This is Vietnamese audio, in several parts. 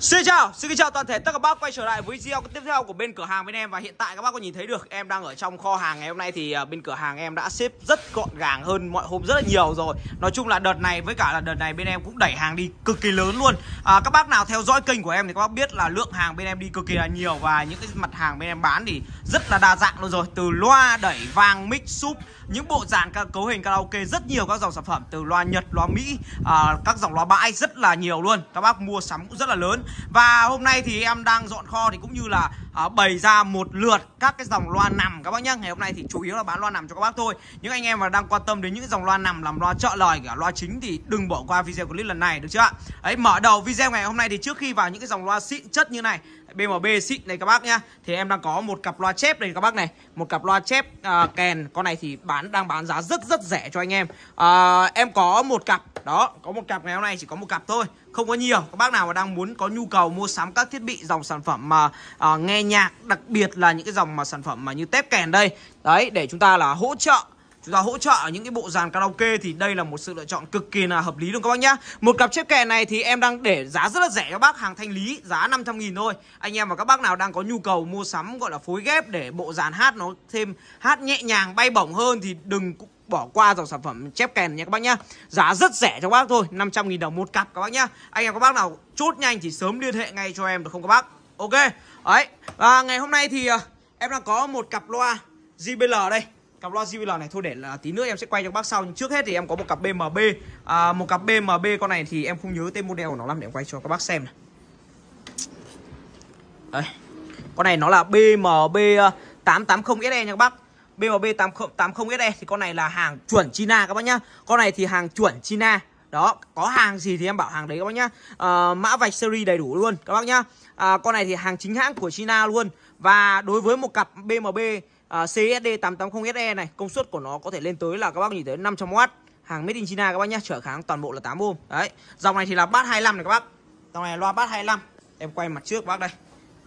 Xin chào, xin kính chào toàn thể tất cả các bác quay trở lại với video tiếp theo của bên cửa hàng bên em Và hiện tại các bác có nhìn thấy được em đang ở trong kho hàng ngày hôm nay Thì à, bên cửa hàng em đã xếp rất gọn gàng hơn mọi hôm rất là nhiều rồi Nói chung là đợt này với cả là đợt này bên em cũng đẩy hàng đi cực kỳ lớn luôn à, Các bác nào theo dõi kênh của em thì các bác biết là lượng hàng bên em đi cực kỳ là nhiều Và những cái mặt hàng bên em bán thì rất là đa dạng luôn rồi Từ loa, đẩy, vang, mic, súp những bộ dàn các cấu hình karaoke rất nhiều các dòng sản phẩm từ loa Nhật, loa Mỹ, à, các dòng loa bãi rất là nhiều luôn. Các bác mua sắm cũng rất là lớn. Và hôm nay thì em đang dọn kho thì cũng như là à, bày ra một lượt các cái dòng loa nằm các bác nhá. Ngày hôm nay thì chủ yếu là bán loa nằm cho các bác thôi. Những anh em mà đang quan tâm đến những dòng loa nằm làm loa trợ lời cả loa chính thì đừng bỏ qua video clip lần này được chưa ạ? Đấy mở đầu video ngày hôm nay thì trước khi vào những cái dòng loa xịn chất như này BMB xịn này các bác nhá Thì em đang có một cặp loa chép đây các bác này Một cặp loa chép à, kèn Con này thì bán đang bán giá rất rất rẻ cho anh em à, Em có một cặp Đó có một cặp ngày hôm nay chỉ có một cặp thôi Không có nhiều các bác nào mà đang muốn có nhu cầu mua sắm các thiết bị dòng sản phẩm mà à, nghe nhạc Đặc biệt là những cái dòng mà sản phẩm mà như tép kèn đây Đấy để chúng ta là hỗ trợ chúng ta hỗ trợ những cái bộ dàn karaoke thì đây là một sự lựa chọn cực kỳ là hợp lý luôn các bác nhá. Một cặp chép kè này thì em đang để giá rất là rẻ các bác hàng thanh lý, giá 500 000 thôi. Anh em và các bác nào đang có nhu cầu mua sắm gọi là phối ghép để bộ dàn hát nó thêm hát nhẹ nhàng bay bổng hơn thì đừng bỏ qua dòng sản phẩm chép kèn nha các bác nhá. Giá rất rẻ cho các bác thôi, 500 000 đồng một cặp các bác nhá. Anh em các bác nào chốt nhanh thì sớm liên hệ ngay cho em được không các bác? Ok. Đấy. Và ngày hôm nay thì à, em đang có một cặp loa JBL đây cặp loa JBL này thôi để là tí nữa em sẽ quay cho bác sau nhưng trước hết thì em có một cặp BMB à, một cặp BMB con này thì em không nhớ tên model của nó lắm để em quay cho các bác xem này. Đây. Con này nó là BMB 880SE à, nha các bác. BMB 880SE thì con này là hàng chuẩn China các bác nhá. Con này thì hàng chuẩn China. Đó, có hàng gì thì em bảo hàng đấy các bác nhá. À, mã vạch series đầy đủ luôn các bác nhá. À, con này thì hàng chính hãng của China luôn. Và đối với một cặp BMB À, CSD 880SE này công suất của nó có thể lên tới là các bác nhìn thấy 500W hàng made in China các bác nhé trở kháng toàn bộ là 8 ohm đấy dòng này thì là bát 25 này các bác dòng này là loa bát 25 em quay mặt trước bác đây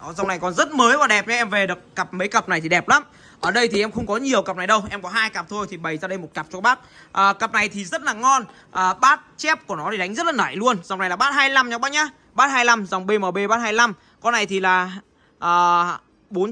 đó, dòng này còn rất mới và đẹp nhé em về được cặp mấy cặp này thì đẹp lắm ở đây thì em không có nhiều cặp này đâu em có hai cặp thôi thì bày ra đây một cặp cho các bác à, cặp này thì rất là ngon à, bát chép của nó thì đánh rất là nảy luôn dòng này là bát 25 nha các bác nhá bát 25 dòng BMB bát 25 con này thì là à,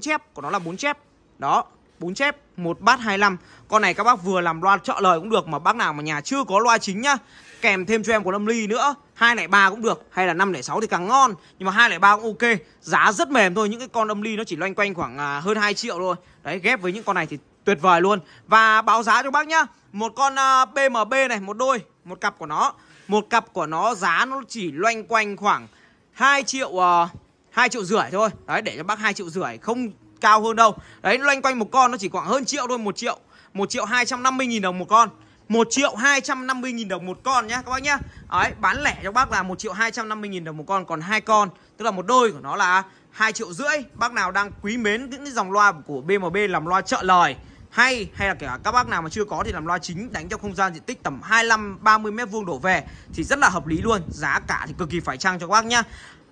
chép của nó là bốn chép đó bún chép một bát 25 con này các bác vừa làm loa trợ lời cũng được mà bác nào mà nhà chưa có loa chính nhá kèm thêm cho em của 5 ly nữa hai ba cũng được hay là năm sáu thì càng ngon nhưng mà hai ba cũng ok giá rất mềm thôi những cái con âm ly nó chỉ loanh quanh khoảng à, hơn 2 triệu thôi đấy ghép với những con này thì tuyệt vời luôn và báo giá cho bác nhá một con BMB à, này một đôi một cặp của nó một cặp của nó giá nó chỉ loanh quanh khoảng 2 triệu uh, à, 2 triệu rưỡi thôi đấy để cho bác 2 triệu rưỡi không cao hơn đâu đấy loanh quanh một con nó chỉ khoảng hơn triệu thôi một triệu một triệu hai trăm năm mươi nghìn đồng một con một triệu hai trăm năm mươi nghìn đồng một con nhá các bác nhá đấy bán lẻ cho bác là một triệu hai trăm năm mươi nghìn đồng một con còn hai con tức là một đôi của nó là hai triệu rưỡi bác nào đang quý mến những dòng loa của BMB làm loa trợ lời hay hay là kể cả các bác nào mà chưa có thì làm loa chính đánh cho không gian diện tích tầm 25 30 mét vuông đổ về thì rất là hợp lý luôn giá cả thì cực kỳ phải chăng cho các bác nhá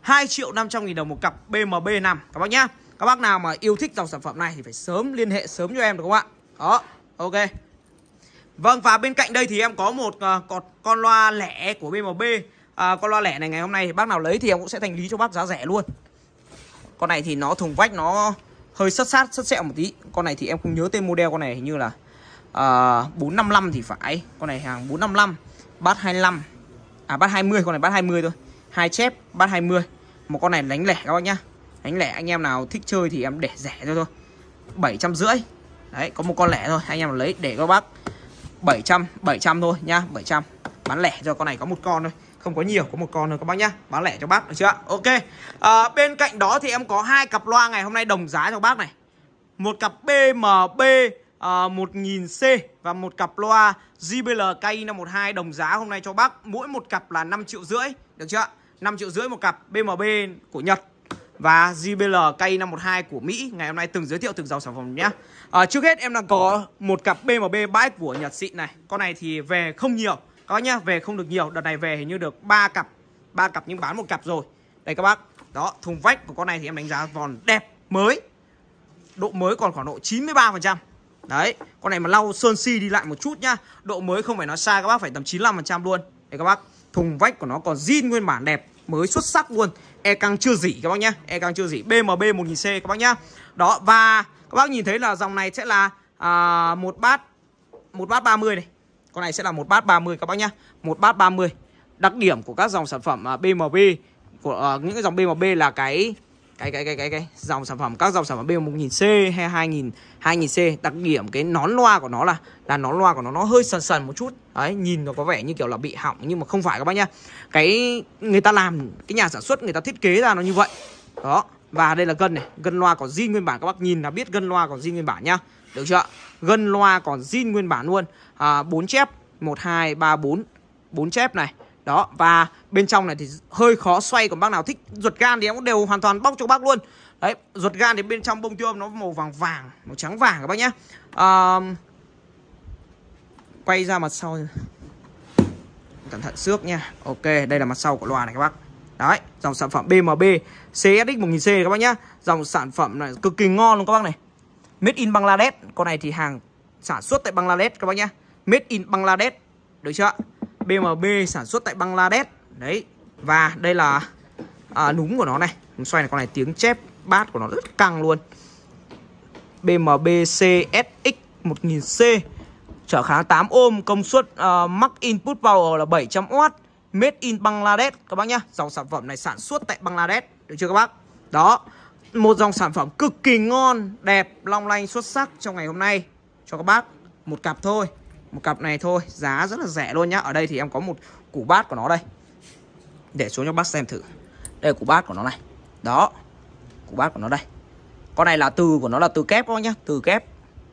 2 triệu 500 nghìn đồng một cặp BMB 5 các bác nhá các bác nào mà yêu thích dòng sản phẩm này thì phải sớm liên hệ sớm cho em được không ạ đó ok vâng và bên cạnh đây thì em có một uh, con loa lẻ của BMB à, con loa lẻ này ngày hôm nay thì bác nào lấy thì em cũng sẽ thành lý cho bác giá rẻ luôn con này thì nó thùng vách nó hơi sất sát sất sẹo một tí con này thì em không nhớ tên model con này hình như là uh, ờ, 455 thì phải con này hàng 455 bát 25 à bát 20 con này bát 20 thôi hai chép bát 20 một con này đánh lẻ các bác nhá đánh lẻ anh em nào thích chơi thì em để rẻ cho thôi bảy trăm rưỡi đấy có một con lẻ thôi anh em lấy để các bác 700 700 thôi nhá 700 bán lẻ cho con này có một con thôi không có nhiều có một con thôi các bác nhá bán lẻ cho bác được chưa ok à, bên cạnh đó thì em có hai cặp loa ngày hôm nay đồng giá cho bác này một cặp BMB uh, à, nghìn c và một cặp loa JBL năm một hai đồng giá hôm nay cho bác mỗi một cặp là 5 triệu rưỡi được chưa 5 triệu rưỡi một cặp BMB của Nhật và JBL K512 của Mỹ ngày hôm nay từng giới thiệu từng dòng sản phẩm nhé. À, trước hết em đang có một cặp BMB 3X của Nhật xịn này. Con này thì về không nhiều. Các bác nhá, về không được nhiều. Đợt này về hình như được 3 cặp. 3 cặp nhưng bán một cặp rồi. Đây các bác. Đó, thùng vách của con này thì em đánh giá còn đẹp, mới. Độ mới còn khoảng độ 93%. Đấy, con này mà lau sơn si đi lại một chút nhá. Độ mới không phải nói xa các bác phải tầm 95% luôn. Đây các bác, thùng vách của nó còn zin nguyên bản đẹp mới xuất sắc luôn e căng chưa dỉ các bác nhá e căng chưa dỉ bmb 1000 c các bác nhá đó và các bác nhìn thấy là dòng này sẽ là à, một bát một bát 30 này con này sẽ là một bát 30 các bác nhá một bát 30 đặc điểm của các dòng sản phẩm BMB à, của uh, những cái dòng BMB là cái cái cái cái cái cái dòng sản phẩm các dòng sản phẩm B1000C hay 2000 2000C đặc điểm cái nón loa của nó là là nón loa của nó nó hơi sần sần một chút đấy nhìn nó có vẻ như kiểu là bị hỏng nhưng mà không phải các bác nhá cái người ta làm cái nhà sản xuất người ta thiết kế ra nó như vậy đó và đây là gân này gân loa còn zin nguyên bản các bác nhìn là biết gân loa còn zin nguyên bản nhá được chưa gân loa còn zin nguyên bản luôn à, chép một hai ba bốn bốn chép này đó và bên trong này thì hơi khó xoay Còn bác nào thích ruột gan thì em cũng đều hoàn toàn bóc cho bác luôn Đấy ruột gan thì bên trong bông tiêu nó màu vàng vàng Màu trắng vàng các bác nhé à, Quay ra mặt sau Cẩn thận xước nha Ok đây là mặt sau của loa này các bác Đấy, dòng sản phẩm BMB CSX1000C các bác nhé Dòng sản phẩm này cực kỳ ngon luôn các bác này. Made in Bangladesh, con này thì hàng sản xuất tại Bangladesh các bác nhé Made in Bangladesh, được chưa ạ? BMB sản xuất tại Bangladesh đấy và đây là à, núm của nó này núm xoay này con này tiếng chép bát của nó rất căng luôn BMB CSX 1000C trở kháng 8 ôm công suất uh, à, max input power là 700W made in Bangladesh các bác nhá dòng sản phẩm này sản xuất tại Bangladesh được chưa các bác đó một dòng sản phẩm cực kỳ ngon đẹp long lanh xuất sắc trong ngày hôm nay cho các bác một cặp thôi một cặp này thôi giá rất là rẻ luôn nhá Ở đây thì em có một củ bát của nó đây Để xuống cho bác xem thử Đây là củ bát của nó này Đó Củ bát của nó đây Con này là từ của nó là từ kép các nhá Từ kép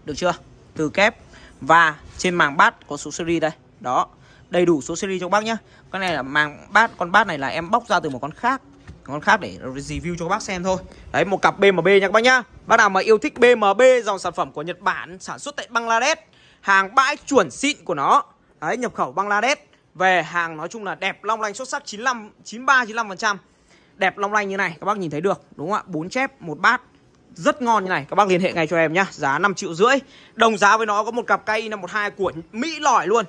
Được chưa Từ kép Và trên màng bát có số series đây Đó Đầy đủ số series cho bác nhá Con này là màng bát Con bát này là em bóc ra từ một con khác con khác để review cho các bác xem thôi Đấy một cặp BMB nha các bác nhá Bác nào mà yêu thích BMB dòng sản phẩm của Nhật Bản sản xuất tại Bangladesh hàng bãi chuẩn xịn của nó đấy nhập khẩu Bangladesh về hàng nói chung là đẹp long lanh xuất sắc 95 93 95 đẹp long lanh như này các bác nhìn thấy được đúng không ạ bốn chép một bát rất ngon như này các bác liên hệ ngay cho em nhá giá 5 triệu rưỡi đồng giá với nó có một cặp cây một hai của Mỹ lỏi luôn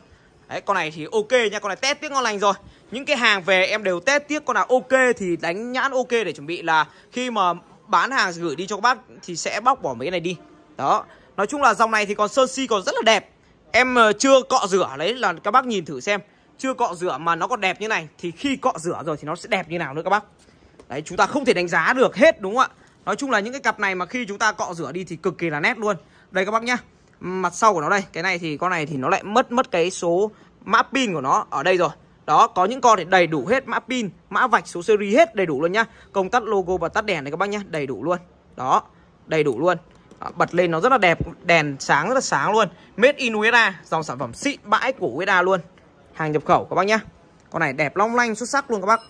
đấy con này thì ok nha con này test tiếc ngon lành rồi những cái hàng về em đều test tiếc con nào ok thì đánh nhãn ok để chuẩn bị là khi mà bán hàng gửi đi cho các bác thì sẽ bóc bỏ mấy cái này đi đó Nói chung là dòng này thì còn sơn si còn rất là đẹp Em ờ, chưa cọ rửa đấy là các bác nhìn thử xem Chưa cọ rửa mà nó còn đẹp như này Thì khi cọ rửa rồi thì nó sẽ đẹp như nào nữa các bác Đấy chúng ta không thể đánh giá được hết đúng không ạ Nói chung là những cái cặp này mà khi chúng ta cọ rửa đi thì cực kỳ là nét luôn Đây các bác nhá Mặt sau của nó đây Cái này thì con này thì nó lại mất mất cái số mã pin của nó ở đây rồi đó, có những con thì đầy đủ hết mã pin, mã vạch, số series hết đầy đủ luôn nhá. Công tắt logo và tắt đèn này các bác nhá, đầy đủ luôn. Đó, đầy đủ luôn. Ờ, bật lên nó rất là đẹp đèn sáng rất là sáng luôn made in USA dòng sản phẩm xịn bãi của USA luôn hàng nhập khẩu các bác nhá con này đẹp long lanh xuất sắc luôn các bác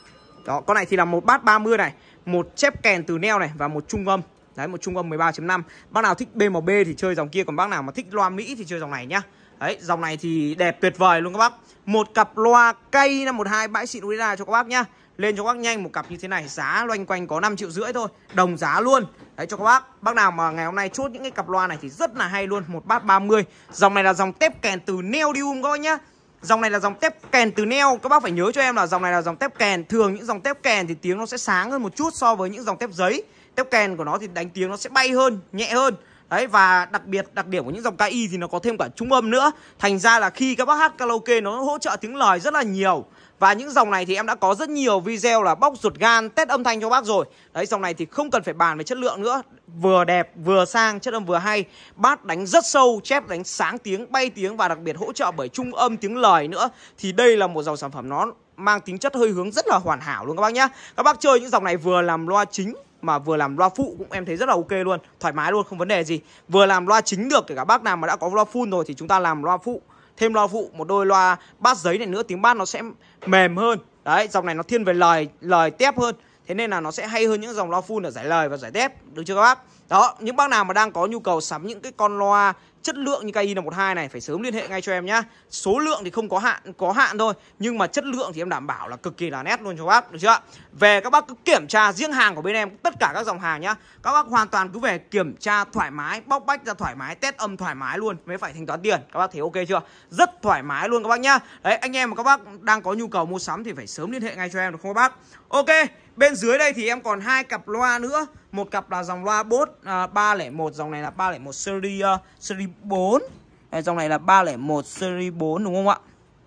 đó con này thì là một bát 30 này một chép kèn từ neo này và một trung âm đấy một trung âm 13.5 bác nào thích BMB thì chơi dòng kia còn bác nào mà thích loa Mỹ thì chơi dòng này nhá đấy dòng này thì đẹp tuyệt vời luôn các bác một cặp loa cây năm một hai bãi xịn USA cho các bác nhá lên cho các bác nhanh một cặp như thế này giá loanh quanh có 5 triệu rưỡi thôi đồng giá luôn đấy cho các bác bác nào mà ngày hôm nay chốt những cái cặp loa này thì rất là hay luôn một bát 30 dòng này là dòng tép kèn từ neodium các bác nhá Dòng này là dòng tép kèn từ neo Các bác phải nhớ cho em là dòng này là dòng tép kèn Thường những dòng tép kèn thì tiếng nó sẽ sáng hơn một chút So với những dòng tép giấy Tép kèn của nó thì đánh tiếng nó sẽ bay hơn, nhẹ hơn Đấy và đặc biệt đặc điểm của những dòng KI thì nó có thêm cả trung âm nữa Thành ra là khi các bác hát karaoke nó hỗ trợ tiếng lời rất là nhiều và những dòng này thì em đã có rất nhiều video là bóc ruột gan, test âm thanh cho bác rồi Đấy dòng này thì không cần phải bàn về chất lượng nữa Vừa đẹp, vừa sang, chất âm vừa hay Bát đánh rất sâu, chép đánh sáng tiếng, bay tiếng Và đặc biệt hỗ trợ bởi trung âm tiếng lời nữa Thì đây là một dòng sản phẩm nó mang tính chất hơi hướng rất là hoàn hảo luôn các bác nhá Các bác chơi những dòng này vừa làm loa chính mà vừa làm loa phụ cũng em thấy rất là ok luôn thoải mái luôn không vấn đề gì vừa làm loa chính được kể cả bác nào mà đã có loa full rồi thì chúng ta làm loa phụ thêm loa phụ một đôi loa bát giấy này nữa tiếng bát nó sẽ mềm hơn đấy dòng này nó thiên về lời lời tép hơn thế nên là nó sẽ hay hơn những dòng loa full ở giải lời và giải tép được chưa các bác đó những bác nào mà đang có nhu cầu sắm những cái con loa chất lượng như cái IN12 này phải sớm liên hệ ngay cho em nhá. Số lượng thì không có hạn, có hạn thôi, nhưng mà chất lượng thì em đảm bảo là cực kỳ là nét luôn cho bác, được chưa? Về các bác cứ kiểm tra riêng hàng của bên em tất cả các dòng hàng nhá. Các bác hoàn toàn cứ về kiểm tra thoải mái, bóc bách ra thoải mái, test âm thoải mái luôn mới phải thanh toán tiền. Các bác thấy ok chưa? Rất thoải mái luôn các bác nhá. Đấy, anh em và các bác đang có nhu cầu mua sắm thì phải sớm liên hệ ngay cho em được không các bác? Ok, bên dưới đây thì em còn hai cặp loa nữa một cặp là dòng loa Bose à, 301 dòng này là 301 series uh, series 4 đây, dòng này là 301 series 4 đúng không ạ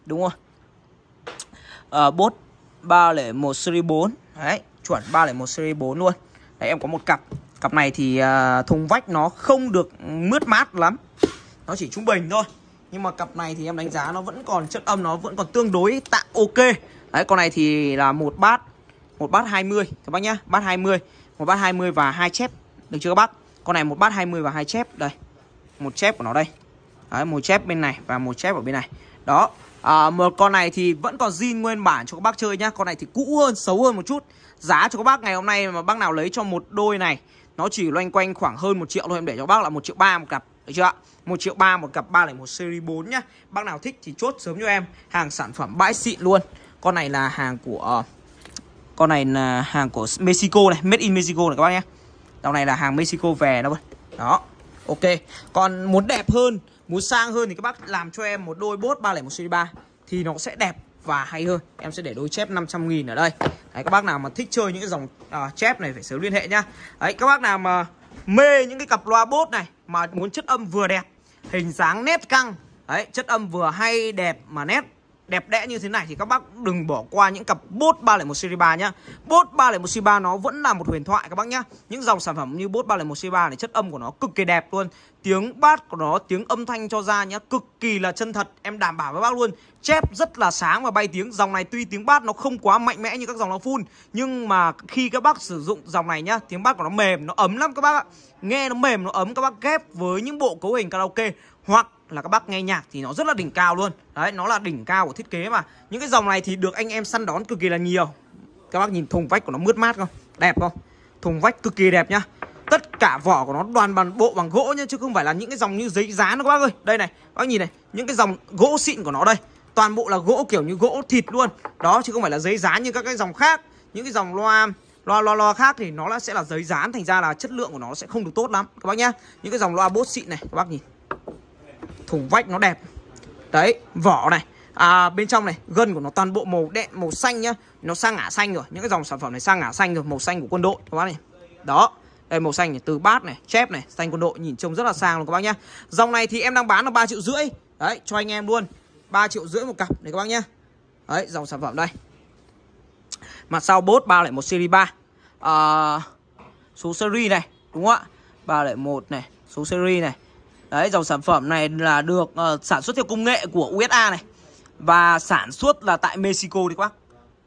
đúng không à, Bose 301 series 4 đấy chuẩn 301 series 4 luôn đấy em có một cặp cặp này thì uh, thùng vách nó không được mướt mát lắm nó chỉ trung bình thôi nhưng mà cặp này thì em đánh giá nó vẫn còn chất âm nó vẫn còn tương đối tạm ok đấy con này thì là một bát một bát 20 các bác nhá bát 20 một bát 20 và hai chép được chưa các bác con này một bát 20 và hai chép đây một chép của nó đây Đấy, một chép bên này và một chép ở bên này đó à, một con này thì vẫn còn zin nguyên bản cho các bác chơi nhá con này thì cũ hơn xấu hơn một chút giá cho các bác ngày hôm nay mà bác nào lấy cho một đôi này nó chỉ loanh quanh khoảng hơn một triệu thôi em để cho bác là một triệu ba một cặp được chưa ạ một triệu ba một cặp ba một series 4 nhá bác nào thích thì chốt sớm cho em hàng sản phẩm bãi xịn luôn con này là hàng của uh, con này là hàng của Mexico này made in Mexico này các bác nhé dòng này là hàng Mexico về đâu đó ok còn muốn đẹp hơn muốn sang hơn thì các bác làm cho em một đôi bốt 301 cd 3 thì nó sẽ đẹp và hay hơn em sẽ để đôi chép 500 nghìn ở đây đấy, các bác nào mà thích chơi những cái dòng à, chép này phải sớm liên hệ nhá đấy các bác nào mà mê những cái cặp loa bốt này mà muốn chất âm vừa đẹp hình dáng nét căng đấy chất âm vừa hay đẹp mà nét đẹp đẽ như thế này thì các bác đừng bỏ qua những cặp Bốt 301 Series 3 nhá. Bốt 301 Series 3 nó vẫn là một huyền thoại các bác nhá. Những dòng sản phẩm như Bốt 301 Series 3 này chất âm của nó cực kỳ đẹp luôn. Tiếng bát của nó, tiếng âm thanh cho ra nhá, cực kỳ là chân thật, em đảm bảo với bác luôn. Chép rất là sáng và bay tiếng. Dòng này tuy tiếng bát nó không quá mạnh mẽ như các dòng loa full, nhưng mà khi các bác sử dụng dòng này nhá, tiếng bát của nó mềm, nó ấm lắm các bác ạ. Nghe nó mềm, nó ấm các bác ghép với những bộ cấu hình karaoke hoặc là các bác nghe nhạc thì nó rất là đỉnh cao luôn đấy nó là đỉnh cao của thiết kế mà những cái dòng này thì được anh em săn đón cực kỳ là nhiều các bác nhìn thùng vách của nó mướt mát không đẹp không thùng vách cực kỳ đẹp nhá tất cả vỏ của nó toàn bằng bộ bằng gỗ nhá chứ không phải là những cái dòng như giấy dán đâu các bác ơi đây này các bác nhìn này những cái dòng gỗ xịn của nó đây toàn bộ là gỗ kiểu như gỗ thịt luôn đó chứ không phải là giấy dán như các cái dòng khác những cái dòng loa loa loa loa khác thì nó sẽ là giấy dán thành ra là chất lượng của nó sẽ không được tốt lắm các bác nhá những cái dòng loa bốt xịn này các bác nhìn Thùng vách nó đẹp Đấy vỏ này à, Bên trong này gân của nó toàn bộ màu đen màu xanh nhá Nó sang ngả xanh rồi Những cái dòng sản phẩm này sang ngả xanh rồi Màu xanh của quân đội các bác này Đó đây màu xanh này, từ bát này, chép này, xanh quân đội nhìn trông rất là sang luôn các bác nhá. Dòng này thì em đang bán là 3 triệu rưỡi. Đấy, cho anh em luôn. 3 triệu rưỡi một cặp này các bác nhá. Đấy, dòng sản phẩm đây. Mặt sau bốt 301 series 3. À, số series này, đúng không ạ? 301 này, số series này. Đấy dòng sản phẩm này là được uh, sản xuất theo công nghệ của USA này Và sản xuất là tại Mexico đấy các bác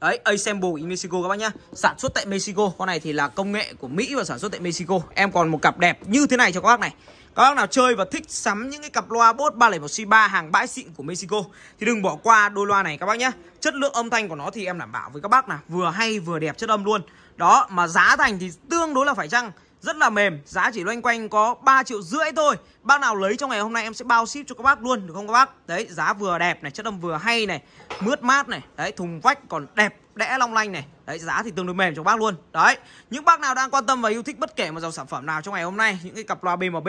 Đấy, assemble in Mexico các bác nhá Sản xuất tại Mexico Con này thì là công nghệ của Mỹ và sản xuất tại Mexico Em còn một cặp đẹp như thế này cho các bác này Các bác nào chơi và thích sắm những cái cặp loa Bose 301C3 hàng bãi xịn của Mexico Thì đừng bỏ qua đôi loa này các bác nhá Chất lượng âm thanh của nó thì em đảm bảo với các bác là Vừa hay vừa đẹp chất âm luôn Đó, mà giá thành thì tương đối là phải chăng rất là mềm giá chỉ loanh quanh có 3 triệu rưỡi thôi bác nào lấy trong ngày hôm nay em sẽ bao ship cho các bác luôn được không các bác đấy giá vừa đẹp này chất âm vừa hay này mướt mát này đấy thùng vách còn đẹp đẽ long lanh này đấy giá thì tương đối mềm cho bác luôn đấy những bác nào đang quan tâm và yêu thích bất kể một dòng sản phẩm nào trong ngày hôm nay những cái cặp loa BMB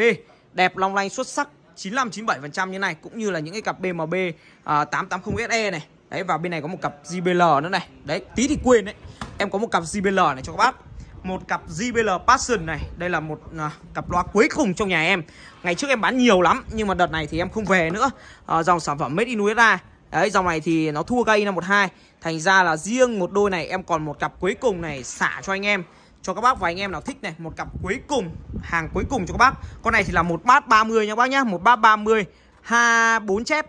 đẹp long lanh xuất sắc 95 97% như này cũng như là những cái cặp BMB uh, 880SE này đấy và bên này có một cặp JBL nữa này đấy tí thì quên đấy em có một cặp JBL này cho các bác một cặp JBL Passion này Đây là một à, cặp loa cuối cùng trong nhà em Ngày trước em bán nhiều lắm Nhưng mà đợt này thì em không về nữa à, Dòng sản phẩm Made in USA Đấy dòng này thì nó thua cây 512 Thành ra là riêng một đôi này em còn một cặp cuối cùng này xả cho anh em Cho các bác và anh em nào thích này Một cặp cuối cùng Hàng cuối cùng cho các bác Con này thì là một bát 30 nha bác nhá Một bát 30 hai bốn chép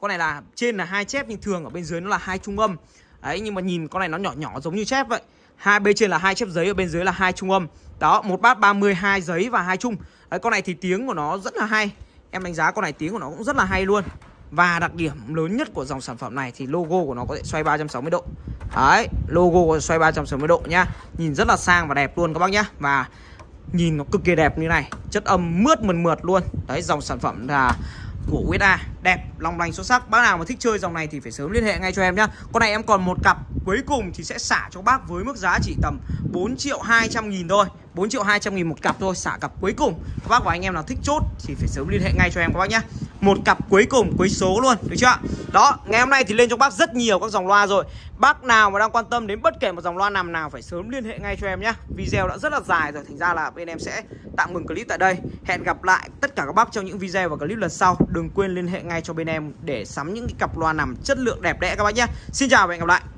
Con này là trên là hai chép nhưng thường ở bên dưới nó là hai trung âm Đấy nhưng mà nhìn con này nó nhỏ nhỏ giống như chép vậy hai bên trên là hai chép giấy ở bên dưới là hai trung âm đó một bát 32 giấy và hai trung đấy, con này thì tiếng của nó rất là hay em đánh giá con này tiếng của nó cũng rất là hay luôn và đặc điểm lớn nhất của dòng sản phẩm này thì logo của nó có thể xoay 360 độ Đấy, logo có thể xoay 360 độ nhá Nhìn rất là sang và đẹp luôn các bác nhá Và nhìn nó cực kỳ đẹp như này Chất âm mướt mượt mượt luôn Đấy, dòng sản phẩm là của USA đẹp long lanh xuất sắc bác nào mà thích chơi dòng này thì phải sớm liên hệ ngay cho em nhé con này em còn một cặp cuối cùng thì sẽ xả cho bác với mức giá chỉ tầm 4 triệu 200 nghìn thôi 4 triệu 200 nghìn một cặp thôi xả cặp cuối cùng các bác và anh em nào thích chốt thì phải sớm liên hệ ngay cho em các bác nhé một cặp cuối cùng cuối số luôn được chưa đó ngày hôm nay thì lên cho bác rất nhiều các dòng loa rồi bác nào mà đang quan tâm đến bất kể một dòng loa nằm nào phải sớm liên hệ ngay cho em nhé video đã rất là dài rồi thành ra là bên em sẽ tạm ngừng clip tại đây hẹn gặp lại tất cả các bác trong những video và clip lần sau đừng quên liên hệ ngay cho bên em để sắm những cái cặp loa nằm chất lượng đẹp đẽ các bác nhé xin chào và hẹn gặp lại